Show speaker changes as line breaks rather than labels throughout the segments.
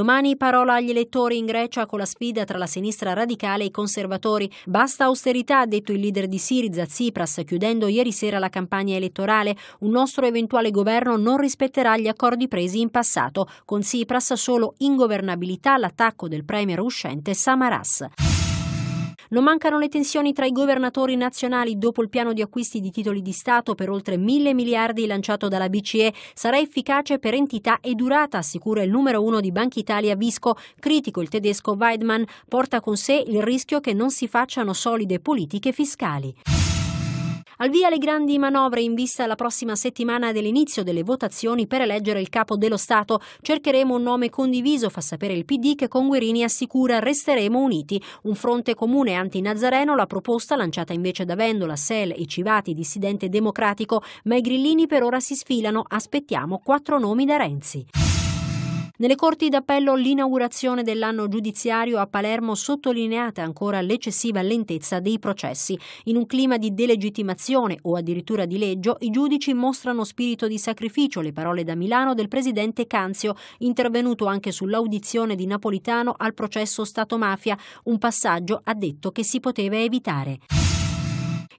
Domani parola agli elettori in Grecia con la sfida tra la sinistra radicale e i conservatori. Basta austerità, ha detto il leader di Siriza Tsipras, chiudendo ieri sera la campagna elettorale. Un nostro eventuale governo non rispetterà gli accordi presi in passato. Con Tsipras solo ingovernabilità all'attacco del premier uscente Samaras. Non mancano le tensioni tra i governatori nazionali dopo il piano di acquisti di titoli di Stato per oltre mille miliardi lanciato dalla BCE. Sarà efficace per entità e durata, assicura il numero uno di Banca Italia Visco. Critico il tedesco Weidmann porta con sé il rischio che non si facciano solide politiche fiscali. Al via le grandi manovre in vista la prossima settimana dell'inizio delle votazioni per eleggere il capo dello Stato. Cercheremo un nome condiviso, fa sapere il PD che con Guerini assicura resteremo uniti. Un fronte comune anti-Nazareno, la proposta lanciata invece da Vendola, Sel e Civati, dissidente democratico, ma i grillini per ora si sfilano. Aspettiamo quattro nomi da Renzi. Nelle corti d'appello l'inaugurazione dell'anno giudiziario a Palermo sottolineata ancora l'eccessiva lentezza dei processi. In un clima di delegittimazione o addirittura di leggio, i giudici mostrano spirito di sacrificio, le parole da Milano del presidente Canzio, intervenuto anche sull'audizione di Napolitano al processo Stato-Mafia, un passaggio ha detto che si poteva evitare.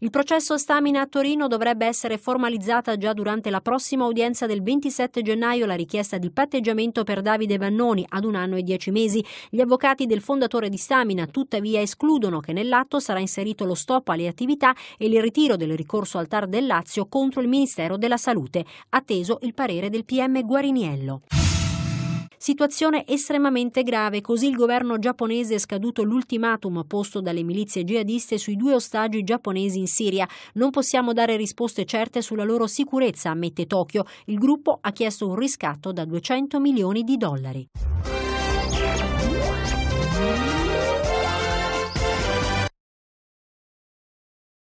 Il processo stamina a Torino dovrebbe essere formalizzata già durante la prossima udienza del 27 gennaio la richiesta di patteggiamento per Davide Vannoni ad un anno e dieci mesi. Gli avvocati del fondatore di Stamina tuttavia escludono che nell'atto sarà inserito lo stop alle attività e il ritiro del ricorso al TAR del Lazio contro il Ministero della Salute, atteso il parere del PM Guariniello. Situazione estremamente grave, così il governo giapponese è scaduto l'ultimatum posto dalle milizie jihadiste sui due ostaggi giapponesi in Siria. Non possiamo dare risposte certe sulla loro sicurezza, ammette Tokyo. Il gruppo ha chiesto un riscatto da 200 milioni di dollari.